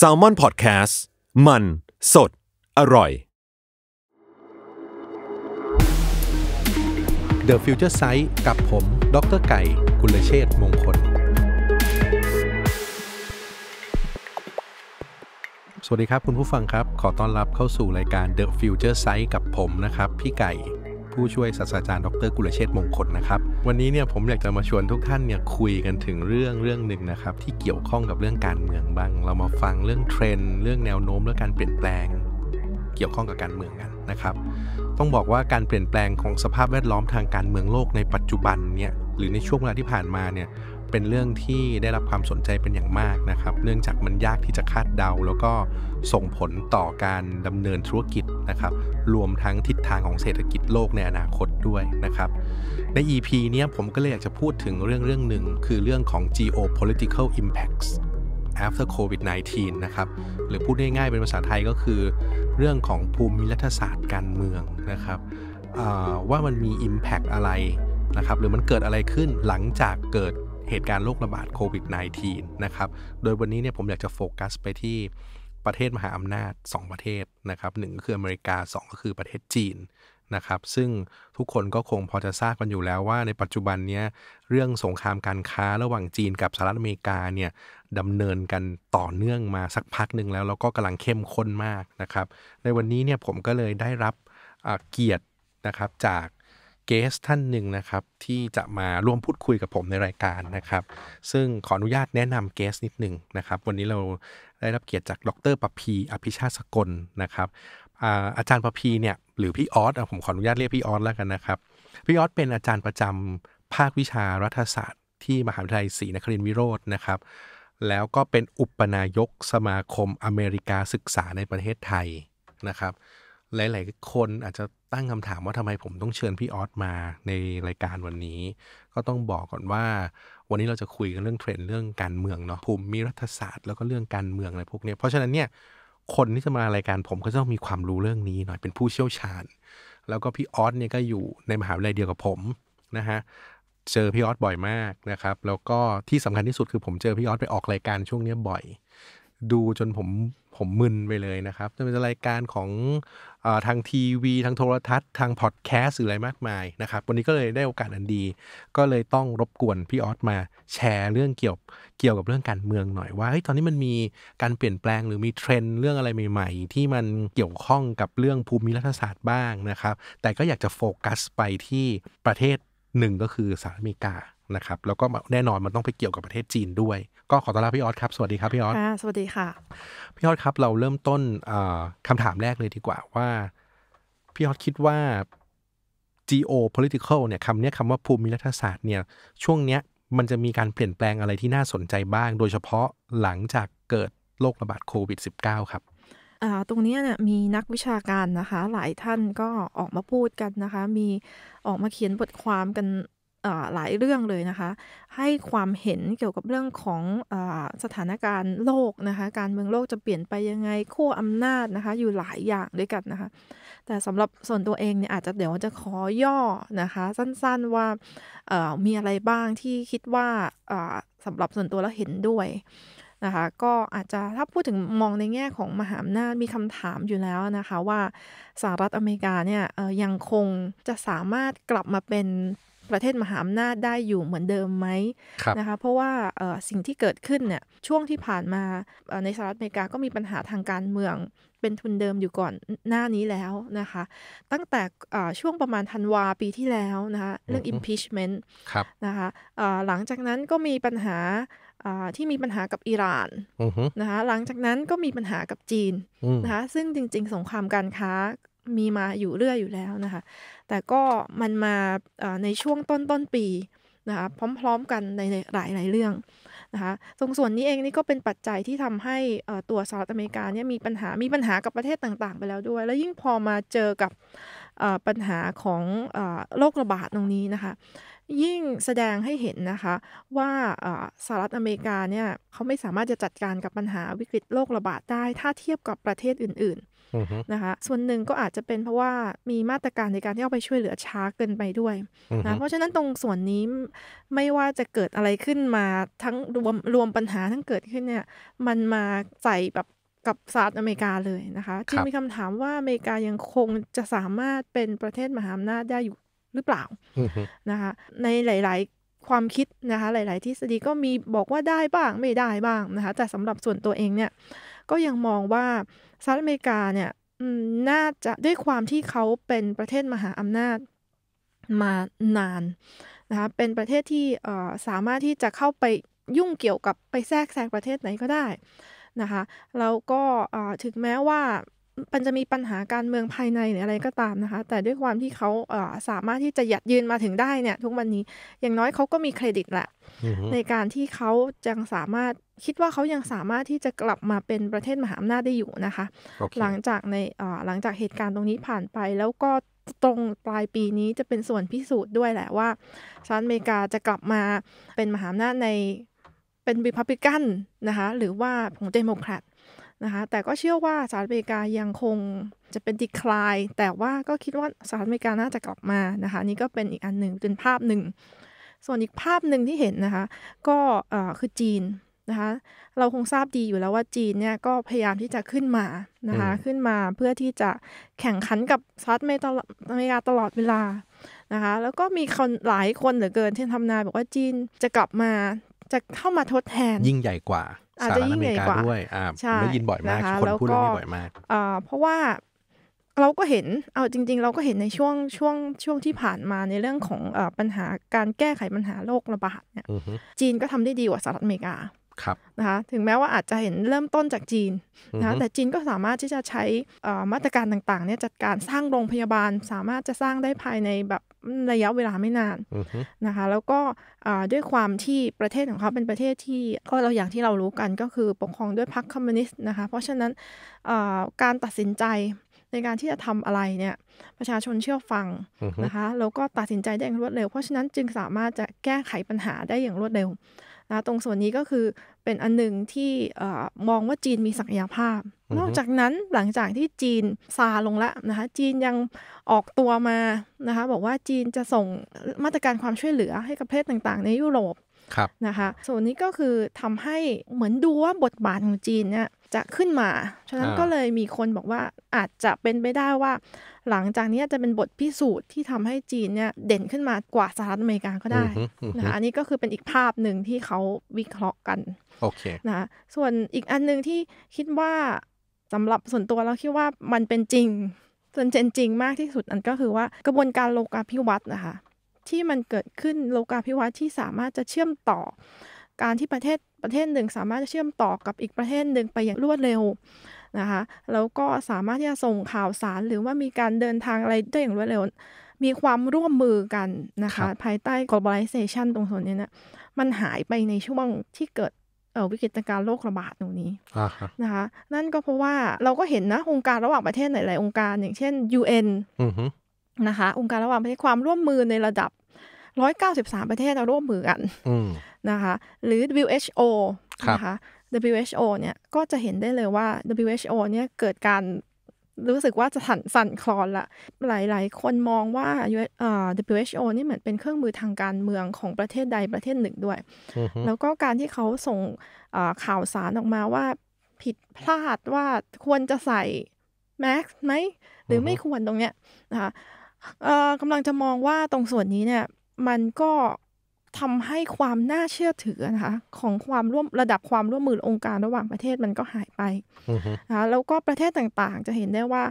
s a l ม o n PODCAST มัน สด อร่อย The Future s i g e กับผม ดรไก่กุลเชษมงคล สวัสดีครับ คุณผู้ฟังครับขอต้อนรับเข้าสู่รายการ The Future s i g e กับผมนะครับ พี่ไก่ผู้ช่วยศาสตราจารย์ดรกุลเชษมงคลนะครับวันนี้เนี่ยผมอยากจะมาชวนทุกท่านเนี่ยคุยกันถึงเรื่องเรื่องหนึ่งนะครับ ที่เกี่ยวข้องกับเรื่องการเมืองบ้างเรามาฟังเรื่องเทรนด์เรื่องแนวโน้มและการเปลี่ยนแปลง เกี่ยวข้องกับการเมืองกันนะครับ ต้องบอกว่าการเปลี่ยนแปลงของสภาพแวดล้อมทางการเมืองโลก ในปัจจุบันเนี่ยหรือในช่วงเวลาที่ผ่านมาเนี่ยเป็นเรื่องที่ได้รับความสนใจเป็นอย่างมากนะครับ เนื่องจากมันยากที่จะคาดเดาแล้วก็ส่งผลต่อการดำเนินธุรกิจนะครับ รวมทั้งทิศทางของเศรษฐกิจโลกในอนาคตด้วยนะครับ ใน EP เนี้ยผมก็เลยอยากจะพูดถึงเรื่องเรื่องหนึ่งคือเรื่องของ geopolitical impacts after covid-19 นะครับ หรือพูดง่ายๆเป็นภาษาไทยก็คือ เรื่องของภูมิรัฐศาสตร์การเมืองนะครับว่ามันมี impact อะไรนะครับ หรือมันเกิดอะไรขึ้นหลังจากเกิดเหตุการณ์โรคระบาดโควิด -19 นะครับ โดยวันนี้เนี่ยผมอยากจะโฟกัสไปที่ประเทศมหาอำนาจ 2 ประเทศนะครับหนึ่งก็คืออเมริกา2ก็คือประเทศจีน นะครับ ซึ่งทุกคนก็คงพอจะทราบกันอยู่แล้วว่าในปัจจุบันเนี้ยเรื่องสงครามการค้าระหว่างจีนกับสหรัฐอเมริกาเนี่ยดำเนินกันต่อเนื่องมาสักพักหนึ่งแล้วแล้วก็กำลังเข้มข้นมากนะครับในวันนี้เนี่ยผมก็เลยได้รับเกียรตินะครับจากเกสท่านหนึ่งนะครับที่จะมาร่วมพูดคุยกับผมในรายการนะครับ ซึ่งขออนุญาตแนะนำเกสนิดหนึ่งนะครับ วันนี้เราได้รับเกียรติจาก ดรประพีอภิชาสกลนะครับอาจารย์ประพีเนี่ยหรือพี่ออสผมขออนุญาตเรียกพี่ออสแล้วกันนะครับพี่ออสเป็นอาจารย์ประจำภาควิชารัฐศาสตร์ที่มหาวิทยาลัยศรีนครินทร์วิโรจน์นะครับแล้วก็เป็นอุปนายกสมาคมอเมริกาศึกษาในประเทศไทยนะครับหลายๆ คนอาจจะตั้งคำถามว่าทำไมผมต้องเชิญพี่ออสมาในรายการวันนี้ ก็ต้องบอกก่อนว่าวันนี้เราจะคุยกัน เรื่องเทรนด์เรื่องการเมืองเนาะภูมิรัฐศาสตร์แล้วก็เรื่องการเมืองอะไรพวกนี้เพราะฉะนั้นเนี่ยคนที่จะมารายการผมก็ต้องมีความรู้เรื่องนี้หน่อยเป็นผู้เชี่ยวชาญ แล้วก็พี่ออสเนี่ยก็อยู่ในมหาวิทยาลัยเดียวกับผมนะฮะเจอพี่ออสบ่อยมากนะครับ แล้วก็ที่สำคัญที่สุดคือผมเจอพี่ออสไปออกรายการช่วงนี้บ่อยดูจนผมผมมึนไปเลยนะครับจะเป็นรายการของอทางทีวีทางโทรทัศน์ทางพอดแคสต์หรืออะไรมากมายนะครับ วันนี้ก็เลยได้โอกาสอันดี ก็เลยต้องรบกวนพี่ออสมาแชร์เรื่องเกี่ยวเกี่ยวกับเรื่องการเมืองหน่อยว่าตอนนี้มันมีการเปลี่ยนแปลง หรือมีเทรนด์เรื่องอะไรใหม่ ๆ ที่มันเกี่ยวข้องกับเรื่องภูมิรัฐศาสตร์บ้างนะครับแต่ก็อยากจะโฟกัสไปที่ประเทศหนึ่งก็คือสหรัฐอเมริกานะครับแล้วก็แน่นอนมันต้องไปเกี่ยวกับประเทศจีนด้วย ก็ขอต้อนรับพี่ออสครับ สวัสดีครับพี่ออสสวัสดีค่ะ พี่ออสครับ เราเริ่มต้นคำถามแรกเลยดีกว่าว่า พี่ออสคิดว่า geo political เนี่ยคำนี้คำว่าภูมิรัฐศาสตร์เนี่ยช่วงเนี้ยมันจะมีการเปลี่ยนแปลงอะไรที่น่าสนใจบ้าง โดยเฉพาะหลังจากเกิดโรคระบาดโควิด -19 ครับตรงนี้เนี่ยมีนักวิชาการนะคะหลายท่านก็ออกมาพูดกันนะคะมีออกมาเขียนบทความกันหลายเรื่องเลยนะคะ ให้ความเห็นเกี่ยวกับเรื่องของอสถานการณ์โลกนะคะ การเมืองโลกจะเปลี่ยนไปยังไงขั้วอำนาจนะคะอยู่หลายอย่างด้วยกันนะคะ แต่สำหรับส่วนตัวเองเนี่ยอาจจะเดี๋ยวจะขอย่อนะคะสั้นๆว่ามีอะไรบ้างที่คิดว่าสำหรับส่วนตัวแล้วเห็นด้วย นะคะ ก็อาจจะ ถ้าพูดถึงมองในแง่ของมหาอำนาจมีคำถามอยู่แล้วนะคะว่าสหรัฐอเมริกาเนี่ยยังคงจะสามารถกลับมาเป็นประเทศมหาอำนาจได้อยู่เหมือนเดิมไหมนะคะเพราะว่าสิ่งที่เกิดขึ้นเนี่ยช่วงที่ผ่านมาในสหรัฐอเมริกาก็มีปัญหาทางการเมืองเป็นทุนเดิมอยู่ก่อนหน้านี้แล้วนะคะตั้งแต่ช่วงประมาณธันวาปีที่แล้วนะคะเรื่อง impeachment นะคะหลังจากนั้นก็มีปัญหาที่มีปัญหากับอิหร่านนะคะหลังจากนั้นก็มีปัญหากับจีนนะคะซึ่งจริงๆสงครามการค้ามีมาอยู่เรื่อยอยู่แล้วนะคะ แต่ก็มันมาในช่วงต้นต้นปีนะคะพร้อม ๆกันในหลาย ๆ เรื่องนะคะตรงส่วนนี้เองนี่ก็เป็นปัจจัยที่ทำให้ตัวสหรัฐอเมริกาเนี่ยมีปัญหา มีปัญหากับประเทศต่างๆไปแล้วด้วย แล้วยิ่งพอมาเจอกับปัญหาของโรคระบาดตรงนี้นะคะ ยิ่งแสดงให้เห็นนะคะว่าสหรัฐอเมริกาเนี่ยเขาไม่สามารถจะจัดการกับปัญหาวิกฤตโรคระบาดได้ ถ้าเทียบกับประเทศอื่นๆนะคะส่วนหนึ่งก็อาจจะเป็นเพราะว่ามีมาตรการในการที่เอาไปช่วยเหลือช้าเกินไปด้วยนะเพราะฉะนั้นตรงส่วนนี้ไม่ว่าจะเกิดอะไรขึ้นมาทั้งรวมรวมปัญหาทั้งเกิดขึ้นเนี่ยมันมาใส่แบบ กับสหรัฐอเมริกาเลยนะคะจึงมีคำถามว่าอเมริกายังคงจะสามารถเป็นประเทศมหาอำนาจได้อยู่หรือเปล่านะคะในหลาย ๆ ความคิดนะคะหลาย ๆ ทฤษฎีก็มีบอกว่าได้บ้างไม่ได้บ้างนะคะแต่สำหรับส่วนตัวเองเนี่ยก็ยังมองว่าสหรัฐอเมริกาเนี่ยน่าจะด้วยความที่เขาเป็นประเทศมหาอำนาจมานานนะคะ เป็นประเทศที่สามารถที่จะเข้าไปยุ่งเกี่ยวกับไปแทรกแซงประเทศไหนก็ได้นะคะ แล้วก็ถึงแม้ว่า มันจะมีปัญหาการเมืองภายในหรืออะไรก็ตามนะคะ แต่ด้วยความที่เขาสามารถที่จะหยัดยืนมาถึงได้เนี่ย ทุกวันนี้ อย่างน้อยเขาก็มีเครดิตแหละในการที่เขาจังสามารถคิดว่าเขายังสามารถที่จะกลับมาเป็นประเทศมหาอำนาจได้อยู่นะคะ okay. หลังจากในหลังจากเหตุการณ์ตรงนี้ผ่านไป แล้วก็ตรงปลายปีนี้จะเป็นส่วนพิสูจน์ด้วยแหละว่าสหรัฐอเมริกาจะกลับมาเป็นมหาอำนาจในเป็นบิพับิกันนะคะหรือว่าของเดโมแครตนะคะแต่ก็เชื่อว่าสหรัฐอเมริกายังคงจะเป็นดีคลายแต่ว่าก็คิดว่าสหรัฐอเมริกาน่าจะกลับมานะคะนี่ก็เป็นอีกอันหนึ่งเป็นภาพหนึ่งส่วนอีกภาพหนึ่งที่เห็นนะคะก็คือจีนะคะเราคงทราบดีอยู่แล้วว่าจีนเนี่ยก็พยายามที่จะขึ้นมานะคะขึ้นมาเพื่อที่จะแข่งขันกับสหรัฐอเมริกาตลอดเวลานะคะแล้วก็มีคนหลายคนเหลือเกินที่ทำนาย บอกว่าจีนจะกลับมาจะเข้ามาทดแทน ยิ่งใหญ่กว่า อาจจะยิ่งใหญ่กว่าด้วยอ่าได้ยินบ่อยมากคนพูดเรื่องนี้บ่อยมากอ่าเพราะว่าเราก็เห็นเอาจริง ๆ เราก็เห็นในช่วงช่วงช่วงที่ผ่านมาในเรื่องของปัญหาการแก้ไขปัญหาโรคระบาดเนี่ยจีนก็ทำได้ดีกว่าสหรัฐอเมริกาครับนะคะถึงแม้ว่าอาจจะเห็นเริ่มต้นจากจีนนะคะแต่จีนก็สามารถที่จะใช้มาตรการต่างๆเนี่ยจัดการสร้างโรงพยาบาลสามารถจะสร้างได้ภายในแบบระยะเวลาไม่นานนะคะแล้วก็ด้วยความที่ประเทศของเขาเป็นประเทศที่ก็เราอย่างที่เรารู้กันก็คือปกครองด้วยพรรคคอมมิวนิสต์นะคะเพราะฉะนั้นการตัดสินใจในการที่จะทำอะไรเนี่ยประชาชนเชื่อฟังนะคะแล้วก็ตัดสินใจได้อย่างรวดเร็ว เพราะฉะนั้นจึงสามารถจะแก้ไขปัญหาได้อย่างรวดเร็วนะตรงส่วนนี้ก็คือเป็นอันหนึ่งที่มองว่าจีนมีศักยภาพ นอกจากนั้นหลังจากที่จีนซาลงแล้วนะคะจีนยังออกตัวมานะคะบอกว่าจีนจะส่งมาตรการความช่วยเหลือให้กับประเทศต่างๆ ในยุโรปนะคะส่วนนี้ก็คือทำให้เหมือนดูว่าบทบาทของจีนเนี่ยจะขึ้นมา ฉะนั้นก็เลยมีคนบอกว่าอาจจะเป็นไปได้ว่าหลังจากนี้จะเป็นบทพิสูจน์ที่ทำให้จีนเนี่ยเด่นขึ้นมากว่าสหรัฐอเมริกาก็ได้นะคะอันนี้ก็คือเป็นอีกภาพหนึ่งที่เขาวิเคราะห์กันโอเคนะส่วนอีกอันหนึ่งที่คิดว่าสำหรับส่วนตัวเราคิดว่ามันเป็นจริง ส่วนเจนจริงมากที่สุดอันก็คือว่ากระบวนการโลกาภิวัตน์นะคะที่มันเกิดขึ้นโลกาภิวัตน์ที่สามารถจะเชื่อมต่อการที่ประเทศประเทศหนึ่งสามารถจะเชื่อมต่อกับอีกประเทศหนึ่งไปอย่างรวดเร็วนะคะแล้วก็สามารถที่จะส่งข่าวสารหรือว่ามีการเดินทางอะไรได้อย่างรวดเร็ว มีความร่วมมือกันนะคะภายใต้ globalization ตรงส่วนนี้นะมันหายไปในช่วงที่เกิดวิกฤตการโรคระบาดตรงนี้นะคะนั่นก็เพราะว่าเราก็เห็นนะองค์การระหว่างประเทศหลายๆองค์การอย่างเช่น UN นะคะองค์การระหว่างประเทศความร่วมมือในระดับ 193 ประเทศเราร่วมมือกันนะคะ หรือ WHO นะคะ WHO เนี่ย ก็จะเห็นได้เลยว่า WHO เนี่ย เกิดการรู้สึกว่าจะสั่นสั่นคลอนละ หลายๆคนมองว่า WHO นี่เหมือนเป็นเครื่องมือทางการเมืองของประเทศใดประเทศหนึ่งด้วย แล้วก็การที่เขาส่งข่าวสารออกมาว่าผิดพลาดว่าควรจะใส่แม็กซ์ไหม หรือไม่ควรตรงเนี้ยนะคะกำลังจะมองว่าตรงส่วนนี้เนี่ย มันก็ทำให้ความน่าเชื่อถือนะคะของความร่วมระดับความร่วมมือองค์การระหว่างประเทศมันก็หายไปนะคะแล้วก็ประเทศต่างๆ จะเห็นได้ว่า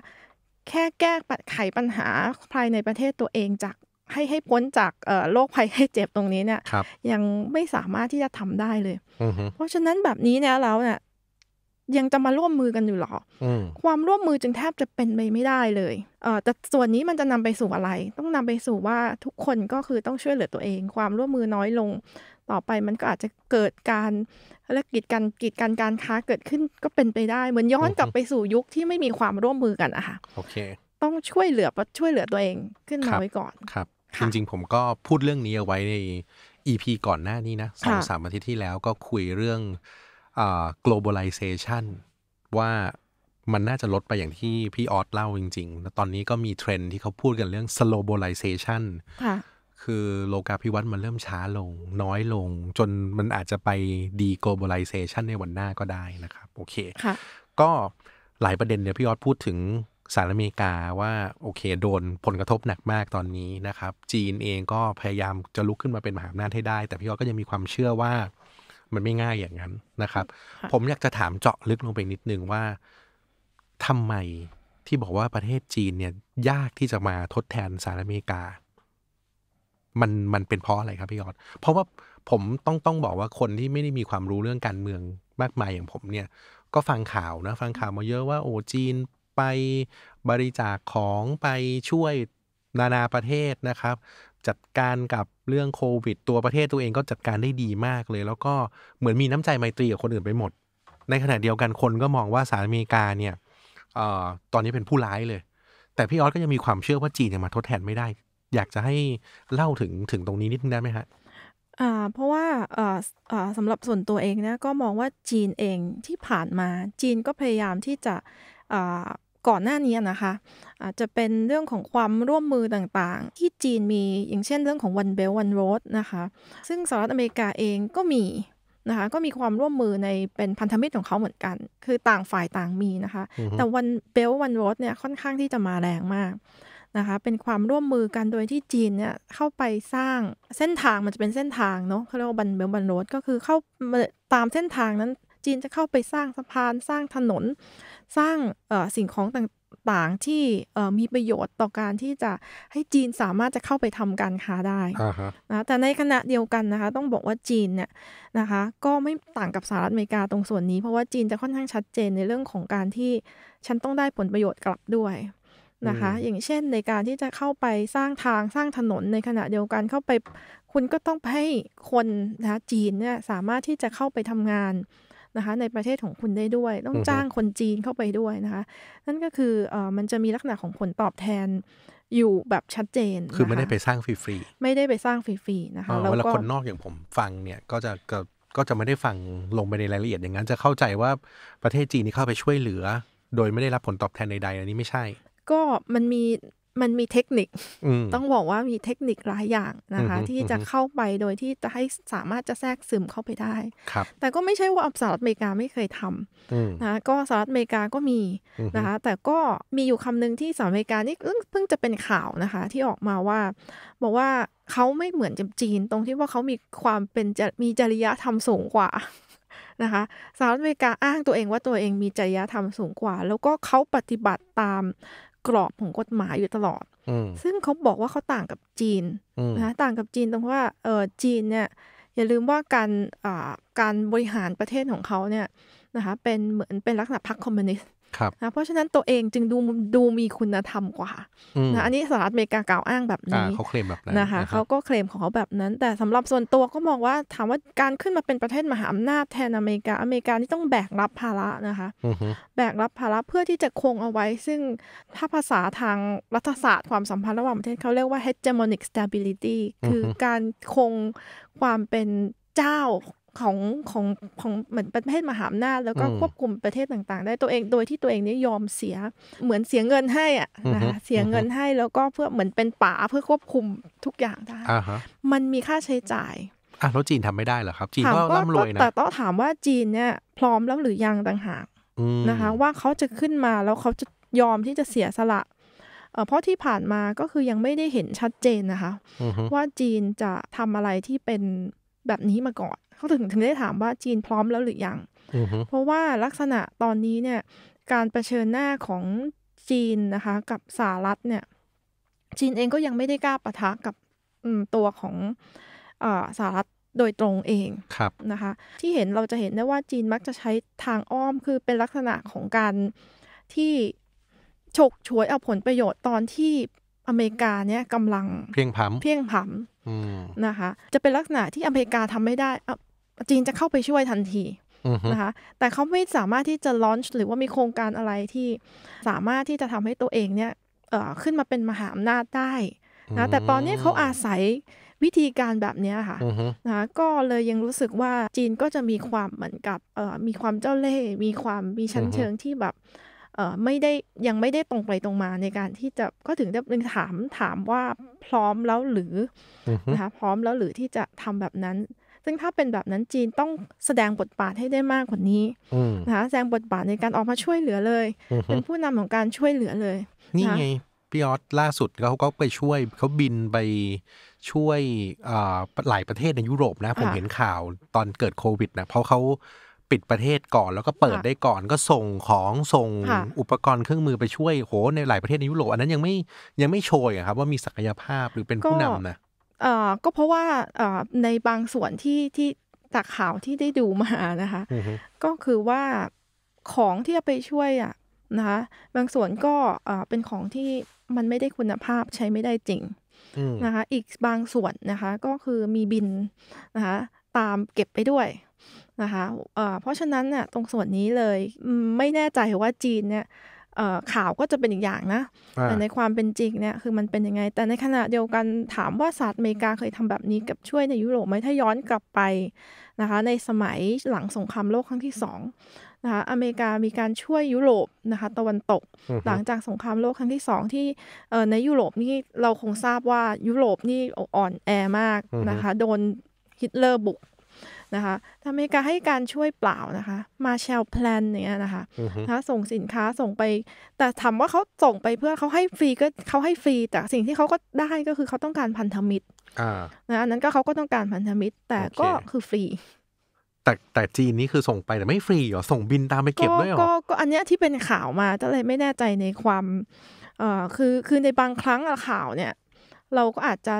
แค่แก้ไขปัญหาภายในประเทศตัวเองจากให้ให้พ้นจากโรคภัยให้เจ็บตรงนี้เนี่ยยังไม่สามารถที่จะทำได้เลย เพราะฉะนั้นแบบนี้เนี่ยเราเนี่ยยังจะมาร่วมมือกันอยู่หรอ ความร่วมมือจึงแทบจะเป็นไปไม่ได้เลย เออแต่ส่วนนี้มันจะนำไปสู่อะไร ต้องนำไปสู่ว่าทุกคนก็คือต้องช่วยเหลือตัวเอง ความร่วมมือน้อยลงต่อไปมันก็อาจจะเกิดการธุรกิจการกิจการการค้าเกิดขึ้นก็เป็นไปได้เหมือนย้อนกลับไปสู่ยุคที่ไม่มีความร่วมมือกันอะค่ะ โอเค ต้องช่วยเหลือช่วยเหลือตัวเองขึ้นมาไว้ก่อน ครับ จริงๆผมก็พูดเรื่องนี้เอาไว้ในอีพีก่อนหน้านี้นะสองสามอาทิตย์ที่แล้วก็คุยเรื่อง globalization ว่ามันน่าจะลดไปอย่างที่พี่ออสเล่าจริงๆแล้วตอนนี้ก็มีเทรนที่เขาพูดกันเรื่อง slowbolization คือโลกาภิวัตน์มันเริ่มช้าลง น้อยลง จนมันอาจจะไปดี globalization ในวันหน้าก็ได้นะครับ โอเคก็หลายประเด็นเนี่ยพี่ออสพูดถึงสหรัฐอเมริกาว่าโอเค โดนผลกระทบหนักมากตอนนี้นะครับ จีนเองก็พยายามจะลุกขึ้นมาเป็นมหาอำนาจให้ได้ แต่พี่ออสก็ยังมีความเชื่อว่ามันไม่ง่ายอย่างนั้นนะครับ ผมอยากจะถามเจาะลึกลงไปนิดนึงว่าทำไมที่บอกว่าประเทศจีนเนี่ยยากที่จะมาทดแทนสหรัฐอเมริกา มันมันเป็นเพราะอะไรครับ พี่ยอด เพราะว่าผมต้องต้องบอกว่าคนที่ไม่ได้มีความรู้เรื่องการเมืองมากมายอย่างผมเนี่ยก็ฟังข่าวนะฟังข่าวมาเยอะว่าโอ้จีนไปบริจาคของไปช่วยนานาประเทศนะครับจัดการกับเรื่องโควิด ตัวประเทศตัวเองก็จัดการได้ดีมากเลย แล้วก็เหมือนมีน้ำใจไมตรีกับคนอื่นไปหมด ในขณะเดียวกันคนก็มองว่าสหรัฐอเมริกาเนี่ยออตอนนี้เป็นผู้ร้ายเลย แต่พี่ออสก็ยังมีความเชื่อว่าจีนยังมาทดแทนไม่ได้ อยากจะให้เล่าถึงถึงตรงนี้นิดนึงได้ไหมฮะเพราะว่าสำหรับส่วนตัวเองนะก็มองว่าจีนเองที่ผ่านมาจีนก็พยายามที่จะก่อนหน้านี้นะคะอาจจะเป็นเรื่องของความร่วมมือต่างๆ ที่จีนมีอย่างเช่นเรื่องของ One Belt One Road นะคะซึ่งสหรัฐอเมริกาเองก็มีนะคะก็มีความร่วมมือในเป็นพันธมิตรของเขาเหมือนกัน คือต่างฝ่ายต่างมีนะคะแต่ One Belt One Road เนี่ยค่อนข้างที่จะมาแรงมากนะคะเป็นความร่วมมือกันโดยที่จีนเนี่ยเข้าไปสร้างเส้นทางมันจะเป็นเส้นทางเนาะเขาเรียกว่าบันเบลบันโรดก็คือเข้าตามเส้นทางนั้นจีนจะเข้าไปสร้างสะพานสร้างถนนสร้างสิ่งของต่างๆที่มีประโยชน์ต่อการที่จะให้จีนสามารถจะเข้าไปทำการค้าได้นะแต่ในขณะเดียวกันนะคะต้องบอกว่าจีนเนี่ยนะคะก็ไม่ต่างกับสหรัฐอเมริกาตรงส่วนนี้ เพราะว่าจีนจะค่อนข้างชัดเจนในเรื่องของการที่ฉันต้องได้ผลประโยชน์กลับด้วยนะคะอย่างเช่นในการที่จะเข้าไปสร้างทางสร้างถนนในขณะเดียวกันเข้าไปคุณก็ต้องให้คนนะจีนเนี่ยสามารถที่จะเข้าไปทำงานนะคะในประเทศของคุณได้ด้วยต้องจ้างคนจีนเข้าไปด้วยนะคะนั่นก็คือเออมันจะมีลักษณะของผลตอบแทน อยู่แบบชัดเจนคือไม่ได้ไปสร้างฟรีๆไม่ได้ไปสร้างฟรีๆนะคะแล้วก็คนนอกอย่างผมฟังเนี่ยก็จะก็ก็จะไม่ได้ฟังลงไปในรายละเอียดอย่างนั้นจะเข้าใจว่าประเทศจีนนี่เข้าไปช่วยเหลือ โดยไม่ได้รับผลตอบแทนใดๆอันนี้ไม่ใช่ ก็มันมีมันมีเทคนิคต้องบอกว่ามีเทคนิคหลายอย่างนะคะ ที่จะเข้าไปโดยที่จะให้สามารถจะแทรกซึมเข้าไปได้ แต่ก็ไม่ใช่ว่าสหรัฐอเมริกาไม่เคยทำนะก็สหรัฐอเมริกาก็มีนะคะแต่ก็มีอยู่คำหนึ่งที่สหรัฐอเมริกานี่เพิ่งจะเป็นข่าวนะคะ ที่ออกมาว่า บอกว่าเขาไม่เหมือนจีน ตรงที่ว่าเขามีความเป็นมีจริยธรรมสูงกว่านะคะสหรัฐอเมริกาอ้างตัวเองว่าตัวเองมีจริยธรรมสูงกว่า แล้วก็เขาปฏิบัติตามกรอบของกฎหมายอยู่ตลอด ซึ่งเขาบอกว่าเขาต่างกับจีนนะต่างกับจีนตรงว่า เออจีนเนี่ยอย่าลืมว่าการการบริหารประเทศของเขาเนี่ยนะคะเป็นเหมือนเป็นลักษณะพรรคคอมมิวนิสต์ครับนะเพราะฉะนั้นตัวเองจึงดูดูมีคุณธรรมกว่านะอันนี้สหรัฐอเมริกากล่าวอ้างแบบนี้เขาเคลมแบบนั้นนะคะเขาก็เคลมของเขาแบบนั้น แต่สำหรับส่วนตัวก็มองว่าถามว่าการขึ้นมาเป็นประเทศมหาอำนาจแทนอเมริกาอเมริกานี่ต้องแบกรับภาระนะคะแบกรับภาระเพื่อที่จะคงเอาไว้ ซึ่งถ้าภาษาทางรัฐศาสตร์ความสัมพันธ์ระหว่างประเทศเขาเรียกว่า hegemonic stability คือการคงความเป็นเจ้าของของของเหมือนประเทศมหาอำนาจแล้วก็ควบคุมประเทศต่าง ๆ ได้ตัวเองโดยที่ตัวเองนี่ยอมเสียเหมือนเสียเงินให้อ่ะนะคะเสียเงินให้แล้วก็เพื่อเหมือนเป็นป่าเพื่อควบคุมทุกอย่างได้มันมีค่าใช้จ่าย อ่ะแล้วจีนทำไม่ได้เหรอครับ จีนก็ร่ำรวยนะแต่ต้องถามว่าจีนเนี่ย พร้อมแล้วหรือยังต่างหากนะคะว่าเขาจะขึ้นมาแล้วเขาจะยอมที่จะเสียสละเพราะที่ผ่านมาก็คือยังไม่ได้เห็นชัดเจนนะคะว่าจีนจะทำอะไรที่เป็นแบบนี้มาก่อนเขาถึงถึงได้ถามว่าจีนพร้อมแล้วหรือยัง เพราะว่าลักษณะตอนนี้เนี่ยการรเผชิญหน้าของจีนนะคะ กับสหรัฐเนี่ย จีนเองก็ยังไม่ได้กล้าปะทะกับตัวของอสหรัฐโดยตรงเองนะคะ ที่เห็นเราจะเห็นได้ว่าจีนมักจะใช้ทางอ้อมคือเป็นลักษณะของการที่ฉกฉวยเอาผลประโยชน์ตอนที่อเมริกาเนี่ยกำลังเพียงผำเพียงผำนะคะ จะเป็นลักษณะที่อเมริกาทำไม่ได้จีนจะเข้าไปช่วยทันทีนะคะ แต่เขาไม่สามารถที่จะลอนช์หรือว่ามีโครงการอะไรที่สามารถที่จะทำให้ตัวเองเนี่ยขึ้นมาเป็นมหาอำนาจได้นะ แต่ตอนนี้เขาอาศัยวิธีการแบบนี้ค่ะนะก็เลยยังรู้สึกว่าจีนก็จะมีความเหมือนกับมีความเจ้าเล่ห์มีความมีชั้นเชิงที่แบบไม่ได้ยังไม่ได้ตรงไปตรงมา ในการที่จะก็ถึงจะถามถามว่าพร้อมแล้วหรือนะคะพร้อมแล้วหรือที่จะทำแบบนั้นซึ่งถ้าเป็นแบบนั้นจีนต้องแสดงบทบาทให้ได้มากกว่านี้นะคะแสดงบทบาทในการออกมาช่วยเหลือเลย เป็นผู้นำของการช่วยเหลือเลย นี่ไงพี่ออสล่าสุดเขาก็ไปช่วยเขาบินไปช่วยหลายประเทศในยุโรปนะผมเห็นข่าวตอนเกิดโควิดนะเพราะเขาปิดประเทศก่อนแล้วก็เปิดได้ก่อนก็ส่งของส่งอุปกรณ์เครื่องมือไปช่วยโหในหลายประเทศในยุโรปอันนั้นยังไม่ยังไม่โชยครับว่ามีศักยภาพหรือเป็นผู้นำนะก็เพราะว่าในบางส่วนที่ที่จากข่าวที่ได้ดูมานะคะก็คือว่าของที่จะไปช่วยอ่ะนะคะบางส่วนก็เป็นของที่มันไม่ได้คุณภาพใช้ไม่ได้จริงนะคะอีกบางส่วนนะคะก็คือมีบินนะคะตามเก็บไปด้วยนะคะเเพราะฉะนั้นน่ยตรงส่วนนี้เลยไม่แน่ใจว่าจีนเนี่ยข่าวก็จะเป็นอีกอย่างนะ แต่ในความเป็นจริงเนี่ยคือ มันเป็นยังไง แต่ในขณะเดียวกันถามว่าสหรัฐอเมริกาเคยทำแบบนี้กับช่วยในยุโรปไหมถ้าย้อนกลับไปนะคะในสมัยหลังสงครามโลกครั้งที่สองนะคะอเมริกามีการช่วยยุโรปนะคะตะวันตกหลังจากสงครามโลกครั้งที่สองที่ในยุโรปนี่เราคงทราบว่ายุโรปนี่อ่อนแอมากนะคะโดนฮิตเลอร์บุกนะคะทำงเมกาให้การช่วยเปล่านะคะ มาแชลแพลนเนี้ยนะคะนะส่งสินค้าส่งไป แต่ถามว่าเขาส่งไปเพื่อเขาให้ฟรีก็เขาให้ฟรี แต่สิ่งที่เขาก็ได้ก็คือเขาต้องการพันธมิตรนะอันนั้นก็เขาก็ต้องการพันธมิตร แต่ก็คือฟรี แต่แต่จีนนี่คือส่งไปแต่ไม่ฟรีเหรอ ส่งบินตามไปเก็บด้วยเหรอ ก็ ก็อันเนี้ยที่เป็นข่าวมาจ็เลยไม่แน่ใจในความเอ่อคือ คือในบางครั้งข่าวเนี่ย เราก็อาจจะ